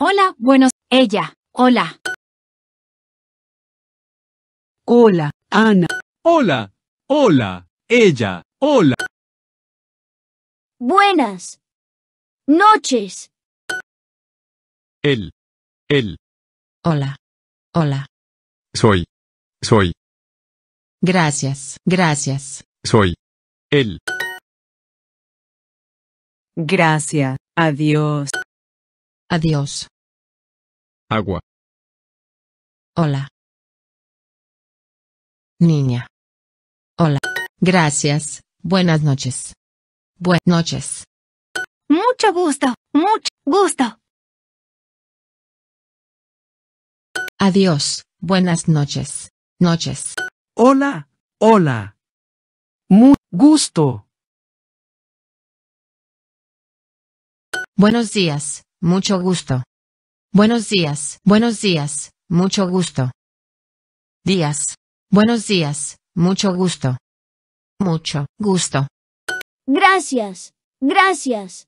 Hola, buenos. Ella. Hola. Hola, Ana. Hola. Hola. Ella. Hola. Buenas. Noches. Él. Él. Hola. Hola. Soy. Soy. Gracias. Gracias. Soy. Él. Gracias. Adiós. Adiós. Agua. Hola. Niña. Hola. Gracias. Buenas noches. Buenas noches. Mucho gusto. Mucho gusto. Adiós. Buenas noches. Noches. Hola. Hola. Muy gusto. Buenos días mucho gusto. Buenos días, buenos días, mucho gusto. Días, buenos días, mucho gusto. Mucho gusto. Gracias, gracias.